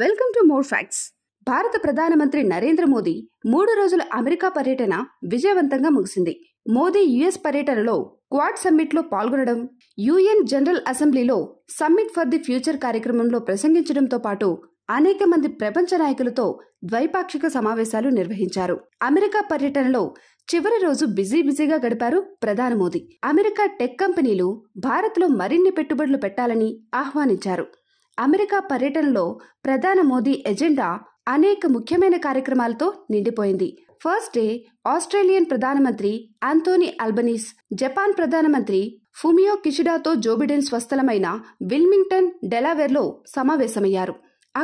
welcome to more facts భారత ప్రధానమంత్రి నరేంద్ర మోదీ మూడు రోజుల అమెరికా పర్యటన విజయవంతంగా ముగిసింది మోదీ యుఎస్ పర్యటనలో క్వాడ్ సమ్మిట్లో పాల్గొనడం యుఎన్ జనరల్ అసెంబ్లీలో సమ్మిట్ ఫర్ ది ఫ్యూచర్ కార్యక్రమంలో ప్రసంగించడంతో పాటు అనేక మంది ప్రపంచ నాయకులతో ద్వైపాక్షిక సమావేశాలు నిర్వహించారు అమెరికా పర్యటనలో చివరి రోజు బిజీ బిజీగా గడిపారు ప్రధాని మోదీ అమెరికా టెక్ కంపెనీలు భారత్లో మరిన్ని పెట్టుబడులు పెట్టాలని ఆహ్వానించారు అమెరికా పర్యటనలో ప్రధాన మోదీ ఎజెండా అనేక ముఖ్యమైన కార్యక్రమాలతో నిండిపోయింది ఫస్ట్ డే ఆస్ట్రేలియన్ ప్రధానమంత్రి ఆంటోనీ అల్బనీస్ జపాన్ ప్రధానమంత్రి ఫుమియో కిషిడాతో జోబిడెన్ స్వస్థలమైన విల్మింగ్టన్ డెలావేర్లో సమావేశమయ్యారు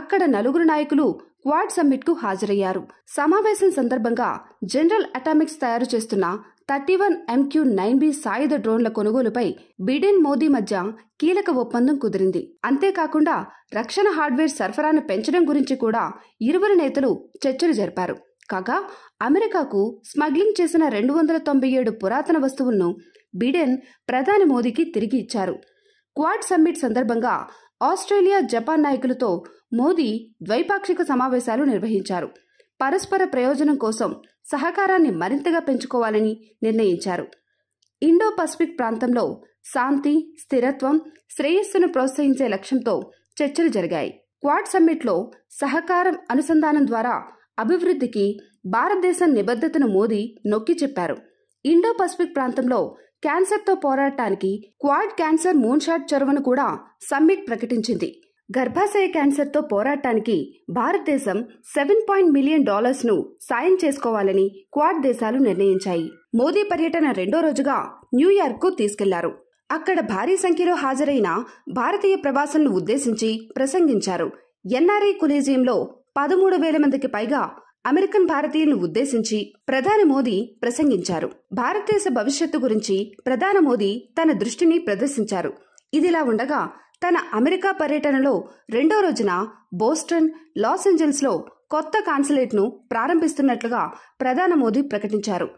అక్కడ నలుగురు నాయకులు క్వాడ్ సమ్మిట్కు హాజరయ్యారు సమావేశం సందర్భంగా జనరల్ అటామిక్స్ తయారు చేస్తున్న thirty one MQ nine B సాయుధ డ్రోన్ల కొనుగోలుపై బిడెన్ మోదీ మధ్య కీలక ఒప్పందం కుదిరింది అంతేకాకుండా రక్షణ హార్డ్వేర్ సరఫరాను పెంచడం గురించి కూడా ఇరువురు నేతలు చర్చలు జరిపారు కాగా అమెరికాకు స్మగ్లింగ్ చేసిన రెండు వందల తొంభై ఏడు పురాతన వస్తువులను బిడెన్ ప్రధాని మోదీకి తిరిగి ఇచ్చారు క్వాడ్ సమ్మిట్ సందర్భంగా ఆస్ట్రేలియా జపాన్ నాయకులతో మోదీ ద్వైపాక్షిక సమావేశాలు నిర్వహించారు పరస్పర ప్రయోజనం కోసం సహకారాన్ని మరింతగా పెంచుకోవాలని నిర్ణయించారు ఇండో పసిఫిక్ ప్రాంతంలో శాంతి స్థిరత్వం శ్రేయస్సును ప్రోత్సహించే లక్ష్యంతో చర్చలు జరిగాయి క్వాడ్ సమ్మిట్లో సహకారం అనుసంధానం ద్వారా అభివృద్ధికి భారతదేశం నిబద్ధతను మోదీ నొక్కి చెప్పారు ఇండో పసిఫిక్ ప్రాంతంలో క్యాన్సర్తో పోరాడటానికి క్వాడ్ క్యాన్సర్ మూన్షాట్ చొరవను కూడా సమ్మిట్ ప్రకటించింది గర్భాశయ క్యాన్సర్తో పోరాటానికి భారతదేశం సెవెన్ పాయింట్ మిలియన్ డాలర్స్ను సాయం చేసుకోవాలని క్వాడ్ దేశాలు నిర్ణయించాయి మోదీ పర్యటన రెండో రోజుగా న్యూయార్క్కు తీసుకెళ్లారు అక్కడ భారీ సంఖ్యలో హాజరైన భారతీయ ప్రవాసులను ఉద్దేశించి ప్రసంగించారు ఎన్ఆర్ఐ కులేజియంలో పదమూడు వేల మందికి పైగా అమెరికన్ భారతీయులను ఉద్దేశించి ప్రధాని మోదీ ప్రసంగించారు భారతదేశ భవిష్యత్తు గురించి ప్రధాని మోదీ తన దృష్టిని ప్రదర్శించారు ఇదిలా ఉండగా తన అమెరికా పర్యటనలో రెండో రోజున బోస్టన్ లాస్ ఏంజల్స్లో కొత్త కాన్సులేట్ను ప్రారంభిస్తున్నట్లుగా ప్రధాని మోదీ ప్రకటించారు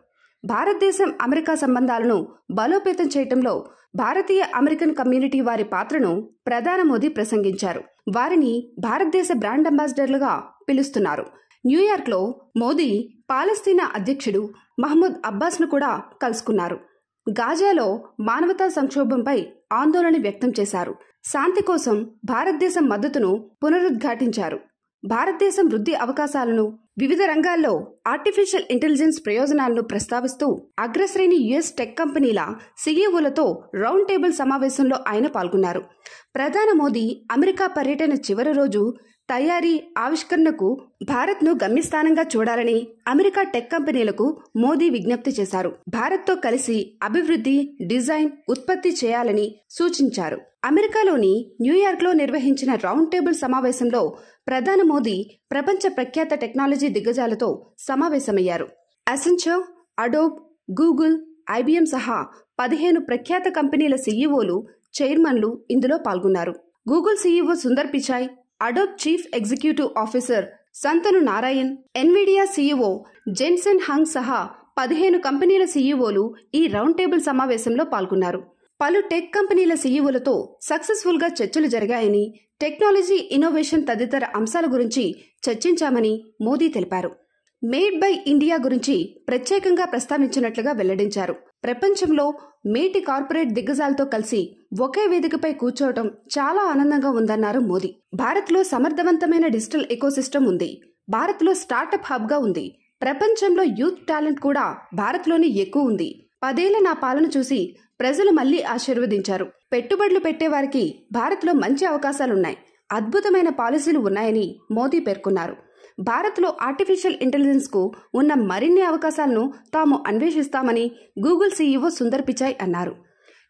భారతదేశం అమెరికా సంబంధాలను బలోపేతం చేయటంలో భారతీయ అమెరికన్ కమ్యూనిటీ వారి పాత్రను ప్రధాని మోదీ ప్రసంగించారు వారిని భారతదేశ బ్రాండ్ అంబాసిడర్లుగా పిలుస్తున్నారు న్యూయార్క్లో మోదీ పాలస్తీనా అధ్యక్షుడు మహమ్మద్ అబ్బాస్ను కూడా కలుసుకున్నారు గాజాలో మానవతా సంక్షోభంపై ఆందోళన వ్యక్తం చేశారు శాంతి కోసం భారతదేశం మద్దతును పునరుద్ఘాటించారు భారతదేశం వృద్ధి అవకాశాలను వివిధ రంగాల్లో ఆర్టిఫిషియల్ ఇంటెలిజెన్స్ ప్రయోజనాలను ప్రస్తావిస్తూ అగ్రశ్రేణి యుఎస్ టెక్ కంపెనీల సీఈఓలతో రౌండ్ టేబుల్ సమావేశంలో ఆయన పాల్గొన్నారు ప్రధాని మోదీ అమెరికా పర్యటన చివరి రోజు తయారీ ఆవిష్కరణకు భారత్ను గమ్యస్థానంగా చూడాలని అమెరికా టెక్ కంపెనీలకు మోదీ విజ్ఞప్తి చేశారు భారత్తో కలిసి అభివృద్ధి డిజైన్ ఉత్పత్తి చేయాలని సూచించారు అమెరికాలోని న్యూయార్క్లో నిర్వహించిన రౌండ్ టేబుల్ సమావేశంలో ప్రధాని మోదీ ప్రపంచ ప్రఖ్యాత టెక్నాలజీ దిగ్గజాలతో సమావేశమయ్యారు అసెన్చర్ అడోబ్ గూగుల్ ఐబీఎం సహా పదిహేను ప్రఖ్యాత కంపెనీల సీఈఓలు చైర్మన్లు ఇందులో పాల్గొన్నారు Google CEO Sundar Pichai Adobe chief executive officer Shantanu Narayen Nvidia CEO Jensen Huang సహా పదిహేను కంపెనీల సీఈఓలు ఈ రౌండ్ టేబుల్ సమావేశంలో పాల్గొన్నారు పలు టెక్ కంపెనీల సీఈఓలతో సక్సెస్ఫుల్గా చర్చలు జరిగాయని టెక్నాలజీ ఇన్నోవేషన్ తదితర అంశాల గురించి చర్చించామని మోదీ తెలిపారు మేడ్ బై ఇండియా గురించి ప్రత్యేకంగా ప్రస్తావించినట్లుగా వెల్లడించారు ప్రపంచంలో మేటి కార్పొరేట్ దిగ్గజాలతో కలిసి ఒకే వేదికపై కూర్చోవడం చాలా ఆనందంగా ఉందన్నారు మోదీ భారత్లో సమర్థవంతమైన డిజిటల్ ఎకోసిస్టమ్ ఉంది భారత్లో స్టార్టప్ హబ్గా ఉంది ప్రపంచంలో యూత్ టాలెంట్ కూడా భారత్లోనే ఎక్కువ ఉంది పదేళ్ల నా పాలన చూసి ప్రజలు మళ్లీ ఆశీర్వదించారు పెట్టుబడులు పెట్టేవారికి భారత్లో మంచి అవకాశాలున్నాయి అద్భుతమైన పాలసీలు ఉన్నాయని మోదీ పేర్కొన్నారు భారత్లో ఆర్టిఫిషియల్ ఇంటెలిజెన్స్కు ఉన్న మరిన్ని అవకాశాలను తాము అన్వేషిస్తామని గూగుల్ సీఈఓ సుందర్ పిచాయ్ అన్నారు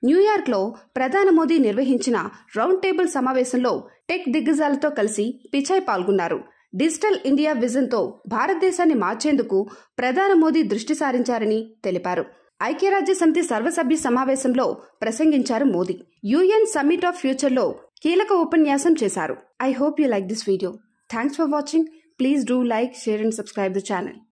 న్యూయార్క్లో ప్రధాని మోదీ నిర్వహించిన రౌండ్ టేబుల్ సమావేశంలో టెక్ దిగ్గజాలతో కలిసి పిచాయ్ పాల్గొన్నారు డిజిటల్ ఇండియా విజన్తో భారతదేశాన్ని మార్చేందుకు ప్రధాని మోదీ దృష్టి సారించారని తెలిపారు ఐక్యరాజ్య సమితి సర్వసభ్య సమావేశంలో ప్రసంగించారు మోదీ యుఎన్ సమ్మిట్ ఆఫ్ ఫ్యూచర్లో కీలక ఉపన్యాసం చేశారు I hope you like this video thanks for watching please do like share and subscribe the channel